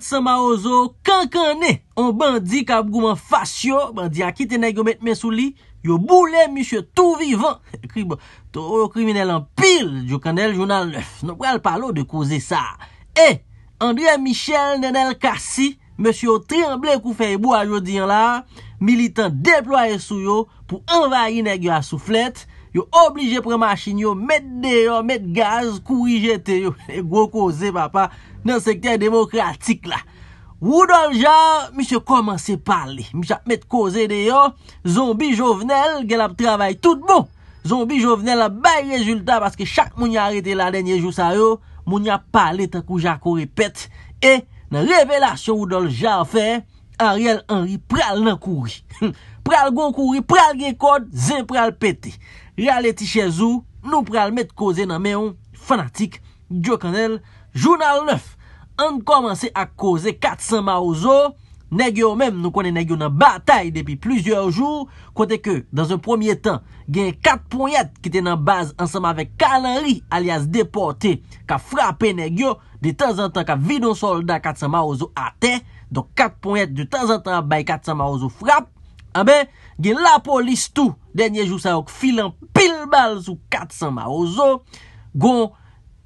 Sama ozo, kankan ne On bandi kab gouman fasyo Bandi akite negyo met men sou li Yo boule mishou tou vivan To kriminele an pil Jou kanel jounan lef Non kwa el palo de kouze sa E, André Michel nenel kasi Meshou triamble koufeye bou a jodi an la Militan deploye sou yo Pou envayi negyo a sou flet Yo oblije prema chini yo, met deyo, met gaz, kouri jete yo. E go koze papa, nan sektyen demokratik la. Wou do lja, mi se komanse pale. Mi chak met koze deyo, zombie jovenel, gel ap travay tout bon. Zombie jovenel ap bay rezultat, paske chak moun ya arete la denye jou sa yo, moun ya pale takou jako repet. E, nan revelasyon wou do lja fe, Ariel Henry pral nan kouri. Ha! pral gwen kouri, pral gen kod, zin pral pete. Rale ti chezou, nou pral met koze nan meyon fanatik, Djo kanel, jounal 9. An komanse a koze 400 maouzo, negyo menm nou konen negyo nan batay depi plizior joun, kote ke, dan se promye tan, gen 4 ponyat ki te nan baz ansama vek Kalanri, alias depote, ka frape negyo, de tan zan tan ka vidon solda 400 maouzo ate, don 4 ponyat de tan zan tan bay 400 maouzo frape, A ah be, gen la polis tou denye jou sa ouk filan pil bal sou 400 ma ouzo, gon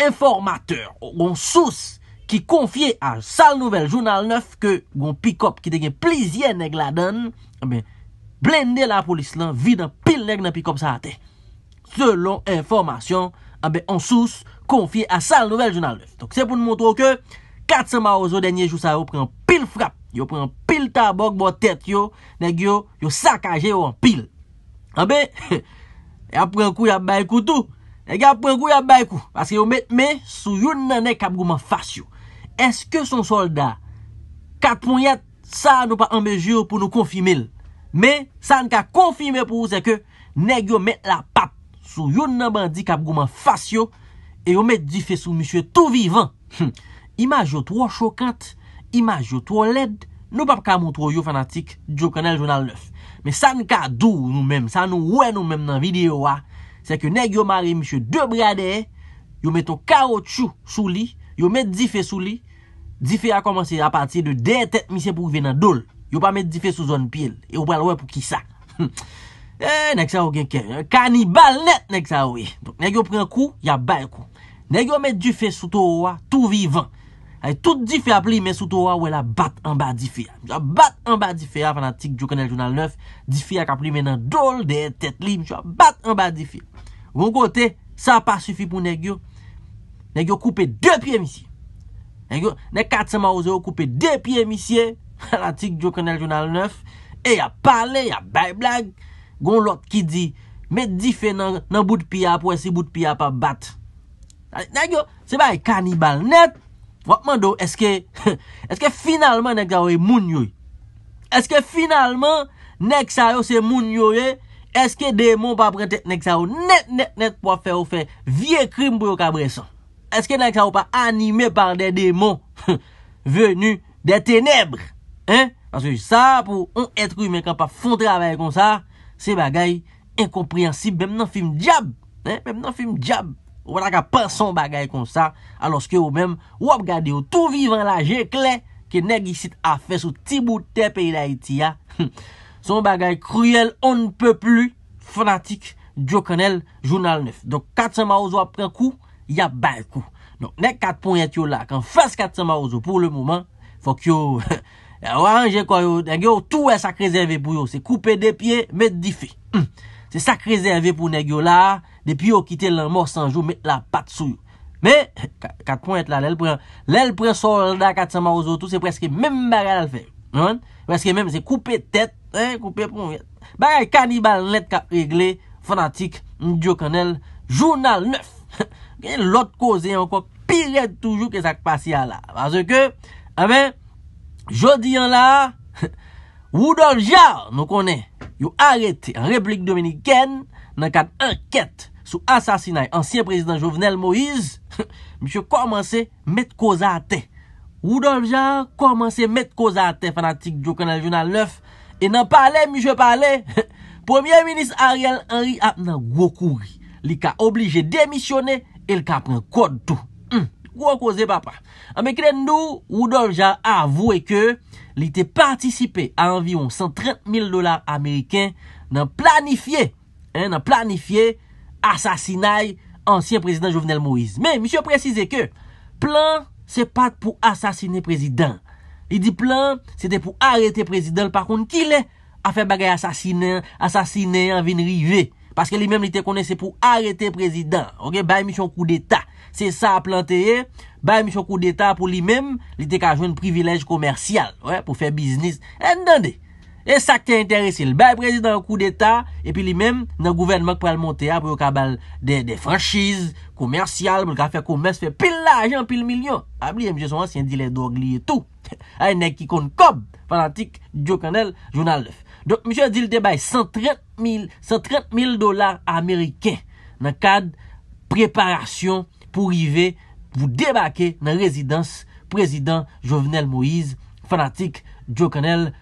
informateur, gon sous ki konfye a sal nouvel jounal 9 ke gon pikop ki te gen plizye neg la don, a ah be, blende la polis lan, vidan pil neg na pikop sa ate. Selon informasyon, a ah be, on sous konfye a sal nouvel jounal 9. Se pou nou mwotro ke 400 ma ouzo denye jou sa ouk pren pil frap yo pren pil tabok bo tet yo, neg yo, yo sakaje yo an pil. Anbe, ya pren kou ya bay kou tou, neg ya pren kou ya bay kou, aske yo met me sou youn nan ne kap gouman fasyo. Eske son soldat, kat moun yet sa nou pa ambejyo pou nou konfime l, men, sa nou ka konfime pou ou se ke, neg yo met la pat sou youn nan bandi kap gouman fasyo, e yo met di fesou mishwe tou vivan. Imaj yo tro chokant, imaj yo tou led, nou pa pa ka moutrou yo fanatik di yo kenel jounal lef. Me san ka dou nou menm, san nou we nou menm nan videyo wa, se ke neg yo mari mishou de brade, yo meto karo chou sou li, yo met di fe sou li, di fe a komanse a pati de den tet misen pou kive nan dol, yo pa met di fe sou zon pil, yo prel we pou ki sa. E, nek sa ou genken, kanibal net nek sa ou e. Neg yo pren kou, ya bay kou. Neg yo met di fe sou tou wa, tou vivan, Ay, tout difi ap li men soto wa wè la bat an ba difi ya. Mjwa bat an ba difi ya fanatik Jokanel Jounal 9. Difi ya kap li men bon nan droul deye tet li. Mjwa bat an ba difi ya. Gon kote, sa pa sufi pou negyo. Negyo koupe de piye misi. Negyo, ne kat seman oze yo koupe de piye misi e. Fanatik Jokanel Jounal 9. E ya pale, ya bay blag. Gon lot ki di, men difi nan bout piya pou esi bout piya pa bat. Negyo, se ba e kanibal net. Wapman do, eske, eske finalman nek sa yo se moun yoy? Eske finalman, nek sa yo se moun yoy, eske demon pa prete nek sa yo net net net pa fe ou fe vie krim pou yo kabresan? Eske nek sa yo pa anime par de demon venu de tenebre? Hein? Paske sa pou on et kou yon mekan pa fon trabay kon sa, se bagay enkomprehensib, bem nan film diab. Hein? Bem nan film diab. Ou wata ka pa son bagay kon sa aloske ou men wap gade ou tou vivan la jekle ke neg isit a fes ou tibou tepe in Haiti ya. Son bagay kruyel, on ne peut plus fanatik, diokanel, jounal 9. Donk katima ouzo apren kou, ya bay kou. Donk nek katpon yet yo la, kan fes katima ouzo, pou le mouman, fok yo, yo anje kwa yo, tout wè sakre zerve pou yo, se koupe de pie, met di fe. Se sakre zerve pou neg yo la, Depi yo kite lan mor sanjou, met la pat sou. Men, kat point la, lèl pren soldat kat sa maouzotou, se preske menm baral fe. Men, preske menm se koupe tet, eh, koupe pou mwen. Baral kanibal net kat regle, fanatik, mdiyo kanel, jounal nef. Men, lot koze, anko, piret toujou ke sak pasi a la. Anse ke, anwen, ah jodi an la, woudon jar nou konen, yo arete, an replik dominiken, nan kat anket. sou asasinay ansyen prezident Jovenel Moïse, mi chè komanse met kouza ate. Woudolja komanse met kouza ate, fanatik Djokonal Jounal Lef, e nan pale, mi chè pale, Premier Minist Ariel Henry ap nan Gwokuri, li ka oblije demisyone, el ka pren kouz tou. Gwokouze papa. Ame kren nou, Woudolja avoue ke, li te patisipe anvion 130 mil dolar Ameriken, nan planifiye, nan planifiye, Asasinaj ansyen prezident Jovenel Moïse Men, mi se prezise ke Plan se pat pou asasine prezident Li di plan Se te pou arete prezident Par koun ki le a fe bagay asasine Asasine an vin rive Paske li men li te konese pou arete prezident Ok, bay mi son kou deta Se sa a planteye Bay mi son kou deta pou li men Li te ka joun privilej komersyal Po fe biznis E sakte interese, l bay prezident an kou d'Etat, epi li menm nan gouvenman k pou al monte a, pou yo ka bal de franchise, komersyal, pou yo ka fe komers, fe pil la ajan, pil milyon. A bli, mjè son ansyen, di le dog li etou. A yon ek ki kon kob, fanatik, Djo Kanel, Jounal 9. Don, mjè di l debay, 130 mil dolar Ameriken, nan kad preparasyon pou rive, pou debake nan rezidans, prezident Jovenel Moïse, fanatik, Djo Kanel, Jounal 9.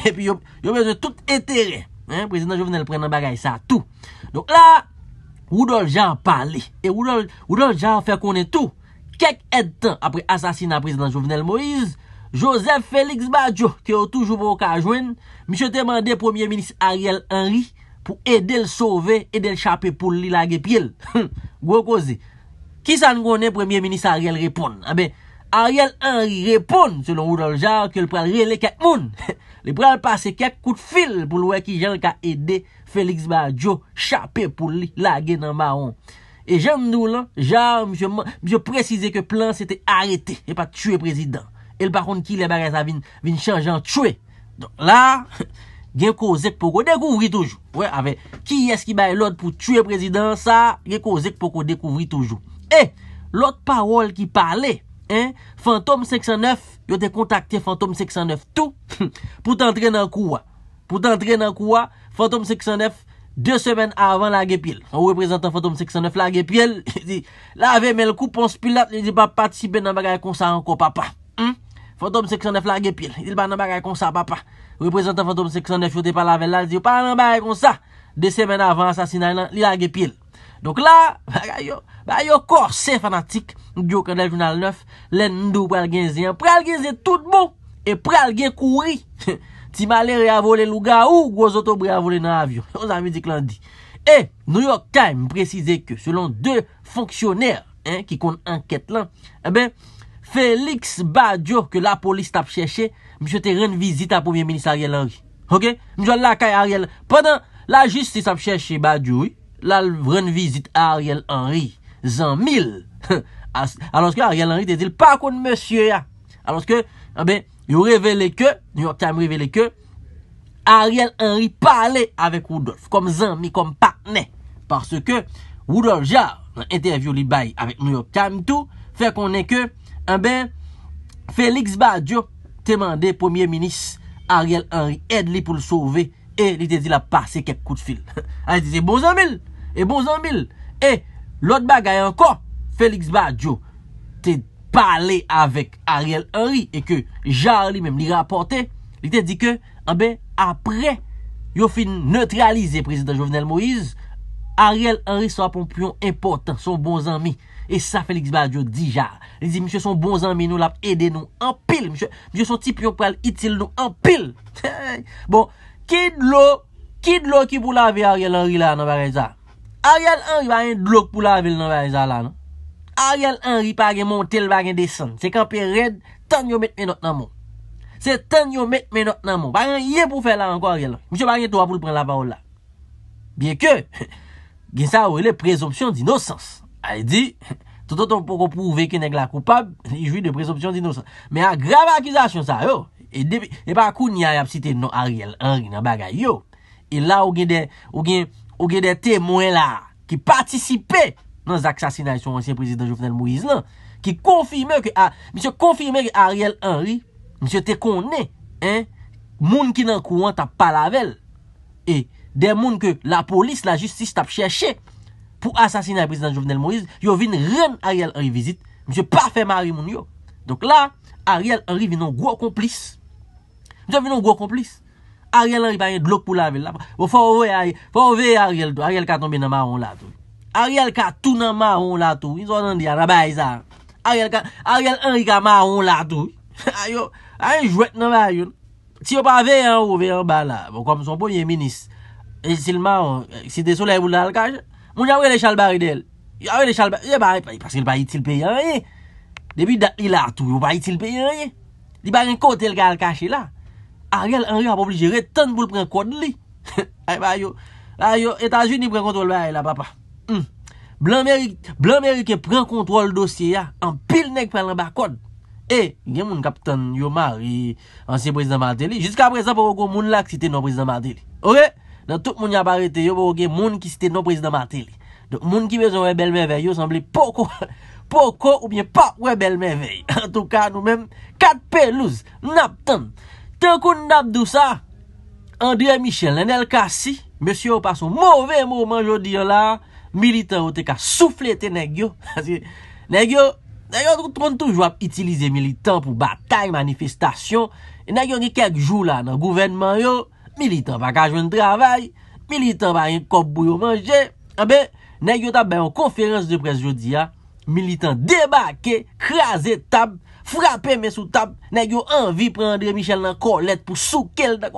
E pi yo bezwe tout etere Prezident Jouvenel pren an bagay sa tout Donk la Woudol Jean parli E woudol Jean fè konen tout Kèk eten apre asasina prezident Jouvenel Moïse Joseph Félix Badiou Kè yo toujou vok a jwen Mishè temande premier ministre Ariel Henry Pou edel sove edel chapè pou li lagè pi el Gwo kozi Ki san gwenen premier ministre Ariel repon A ah be Ariel Henry repoun, selon ou dan l'jar, ke l'pral rele kak moun. L'pral pase kak kou de fil pou lwè ki jan k a ede Félix Badiou chapè pou li lage nan maron. E jan nou lan, jan, mjè mwen, mjè mwen prezise ke plan se te arete, e pa tue prezident. E l'paron ki lè barè sa vin, vin chan jan tue. Don la, gen ko zek pou kou dekouvri toujou. Wè, avè, ki eski bay lòd pou tue prezident sa, gen ko zek pou kou dekouvri toujou. E, lòd parol ki pale, e, Fantome 609, yo te kontakte Fantome 609 tou, pou te entre nan kouwa. Pou te entre nan kouwa, Fantome 609, 2 semen avan la gepil. Ou reprezentan Fantome 609 la gepil, li di, la ve men l koupon spilat, li di, pa pa tibe nan bagay konsa anko papa. Fantome 609 la gepil, li di, pa nan bagay konsa papa. Ou reprezentan Fantome 609, yo te pala vel la, li di, pa nan bagay konsa. 2 semen avan asasinay nan, li la gepil. Donk la, ba yo korsè fanatik, diyo kandèl final 9, lèn ndou pral gen zè yon, pral gen zè tout bon, e pral gen kouri. Ti malè re avole louga ou, gwo zotou pre avole nan avyon. Yon zami dik lan di. E, New York Times prezise ke, selon 2 fonksyonèr, ki kon anket lan, e ben, Felix Badiou, ke la polis tap chèche, mjote ren vizite a poumye ministariel Henry. Ok? Mjote la kaye ariel. Pendan la jistis ap chèche Badiou, mwen, là, vraie visite à Ariel Henry, zan mille. Alors que Ariel Henry te dit, pas contre monsieur, hein? Alors que, eh ben, il révélé que, New York Times révélé que, Ariel Henry parlait avec Rudolf, comme zami, comme partenaire. Parce que, Rudolf Jarre, dans l'interview avec New York Times tout, fait qu'on est que, eh ben, Félix Badiou demandé premier ministre Ariel Henry aide lui pour le sauver et il te dit a passé quelques coups de fil. Ah, il dit bon Zamil, E bon zanmil, e lot bagay anko, Felix Baggio te pale avek Ariel Henry, e ke jar li menm li rapote, li te di ke, abe, ah apre, yo fi neutralize prezident Jovenel Moïse, Ariel Henry sa ponpyon importan son bon zanmi, e sa Felix Baggio di jar. Li di, msye son bon zanmi nou lap ede nou anpil, msye son tipyon pral itil nou anpil. Bon, ki dlo, ki dlo ki vou lave Ariel Henry la, nan bar en zar? Ariel Henry va yon dlok pou la vil nan Barizala, nan. Ariel Henry pa yon montel va yon desan. Se kanpe red, tan yon met menot nan mo. Se tan yon met menot nan mo. Paran yon pou fè la anko Ariel, nan. Monsi Barie, tou apou l pren la parol la. Bien ke, gen sa ou yon prezoption di nosans. A yon di, ton ton pou repouve ke neg la koupab, yon jouy de prezoption di nosans. Men a grave akizasyon sa yo. E depi, e pa kou ni a yap site nan Ariel Henry nan bagay yo. E la ou gen de, ou gen... Ou gen dete mwen la ki patisipe nan saksasina yon ansyen prezident Jovenel Moïse lan. Ki konfirmè ki Ariel Henry, msye te konè, moun ki nan kouan tap palavel. E den moun ke la polis, la justis tap chèche pou asasina yon prezident Jovenel Moïse, yo vin ren Ariel Henry vizit, msye pa fè mari moun yo. Donk la, Ariel Henry vin nou gwo komplis. Msye vin nou gwo komplis. Ariel Henry pa yon blok pou la vil la. Fò vè Ariel tou. Ariel ka tombe nan marron la tou. Ariel ka tou nan marron la tou. Yon son nan diyan. Abay sa. Ariel Henry ka marron la tou. A yon jwet nan bar yon. Si yon pa vè yon, yon vè yon bala. Fò kom son pou yon minis. E si l marron, si de sole yon voul nan al kache. Moun jan vè le chal bari del. Yon vè le chal bari. Yon bari pasi l bayi tilpe yon. Depi dat li la tou, yon bayi tilpe yon. Di bari yon kote l ka al kache la. Ariel Henry ap obligere tan pou pren kode li. Ayo, Etaju ni pren kontrol baye la, papa. Blan Meri, Blan Meri ke pren kontrol dosye ya, an ah. pil nek pren lan ba kode. E, eh, gen moun kapitan yo mari, ansi prez dan mante li, jiska prezan pou rogo moun la ki site nan prez dan mante li. Owe, nan tout moun ya barete yo, pou roge moun ki site nan prez dan mante li. Don, moun ki vezon rebel mevey yo, sanble poko, poko ou bien pa rebel mevey. An tou ka nou men, kat pelouz, naptan, Tèkoun nat dousa, André Michel, nan el kasi, mèsy yo pa sou mouvè mouman jodi yo la, militan yo te ka soufflé te nè gyo. Nè gyo, nè gyo troun toujwa p'itilize militan pou batay, manifestasyon, nè gyo nge kek jou la nan gouvenman yo, militan pa ka joun travay, militan pa yon kop bou ah yo manje, nè gyo ta bè yon konferans de pres jodi ya, ah, militan debake, krasé tab, Frape men sou tab, nan yo anvi pre Andre Michel nan kolet, pou soukel, nan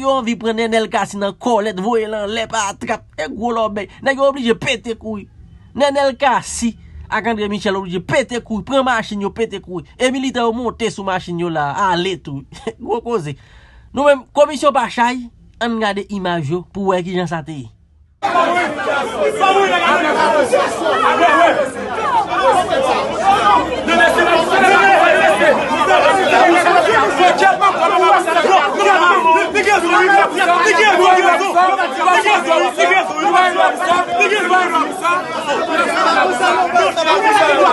yo anvi pre Nenel Kasi nan kolet, voye lan lep, nan yo oblije pete kouy, Nenel Kasi, ak Andre Michel oblije pete kouy, pre mâche nyo pete kouy, e milite ou monte sou mâche nyo la, an letou, nou men, komisyon pachay, an nga de imaj yo, pou wè ki jan sate yi. A gwen wè, Anonp! Nene se ban formal akou Ni ta ven 8 ou 1 Ka pou foy 就可以 anionen Nan vas mwen bon Ne gen zon yon O va yen crousan wя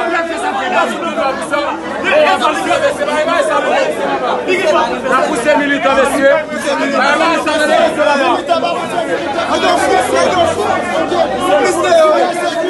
Sèbe Becca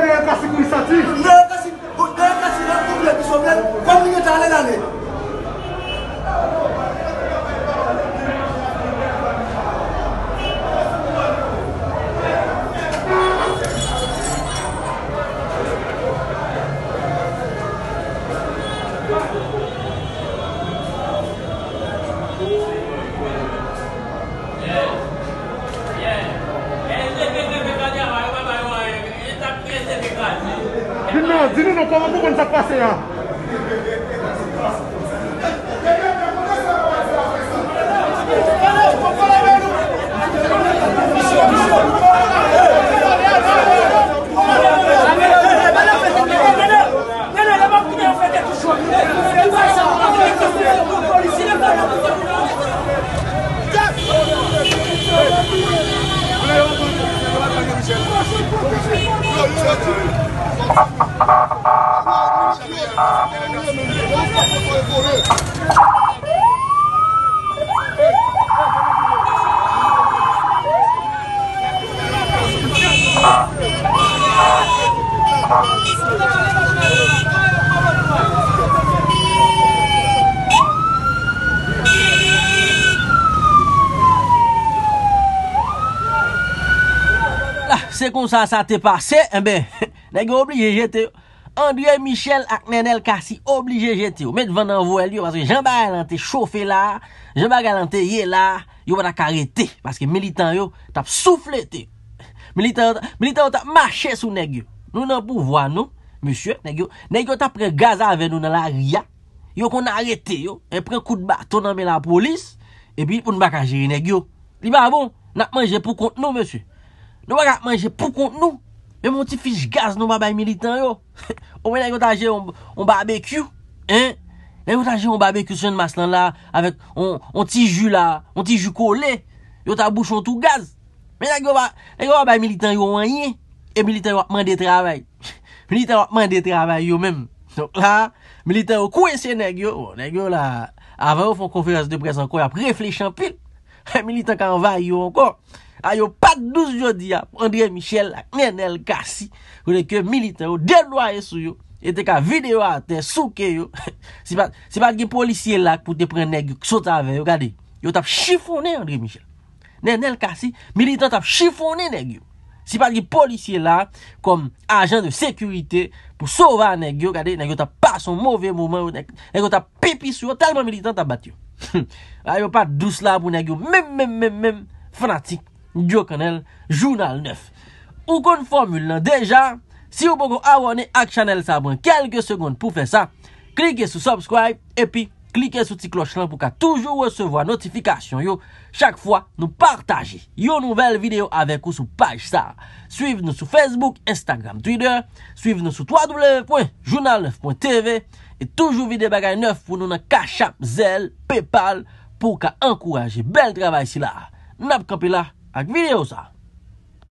sa sa te pase, mbe, negyo, oblije jet yo. Andye Michel Akmen El Kassi, oblije jet yo. Met vandan voel yo, jen ba galante chofe la, jen ba galante ye la, yo wana karete, baske militant yo tap souflete. Militant yo tap mache sou negyo. Nou nan pou voa nou, negyo tap pre gaz ave nou nan la ria, yo kon a rete yo, e pren kou de baton nan me la polis, e pi pou nou baka jiri negyo. Li ba bon, nak manje pou kont nou, monsie. Nou wak ap manje pou kont nou Mè moun ti fich gaz nou wak bay militant yo Ou mè nèk yo tajè yon barbekyou Mè nèk yo tajè yon barbekyou Swen mas lan la Avèk yon ti ju la Yon ti ju kolè Yo ta bouchon tou gaz Mè nèk yo wak bay e militant yo wanyen E militant yo wak man de travay Militant yo wak man de travay yo mèm Militant yo kou ese nèk yo oh, Avè ou fon konferans de pres an kou Ap reflech an pil Militan ka anva yo ankon, a ah, yo pat 12 jodi ap, Andre Michel lak, nenel kasi, kone ke militan yo denwaye sou yo, ete ka video a te souke yo, se pat gen polisye lak pou te pren neg yo, ksota ave yo, gade, yo tap chifone Andre Michel, nenel kasi, militan tap chifone neg yo. Si pat ki polisye la kom ajan de sekurite pou sova a negyo kade negyo ta pa son mouvè mouman, negyo ta pepi sou, talman militan ta bat yo. A ah, yo pat dous la pou negyo mèm mèm mèm mèm fanatik diyo kanel Jounal 9. Ou kon formule lan deja, si yo pogo awone ak chanel sa bon kelke segonde pou fe sa, klike sou subscribe epi. Klike sou ti kloch lan pou ka toujou wesevo a notifikasyon yo. Chak fwa nou partaje yo nouvel video avek ou sou paj sa. Suiv nou sou Facebook, Instagram, Twitter. Suiv nou sou www.journal9.tv. E toujou vide bagay 9 pou nou nan kachap, zel, Paypal. Pou ka ankoraje bel travay si la. Nap kapila ak video sa.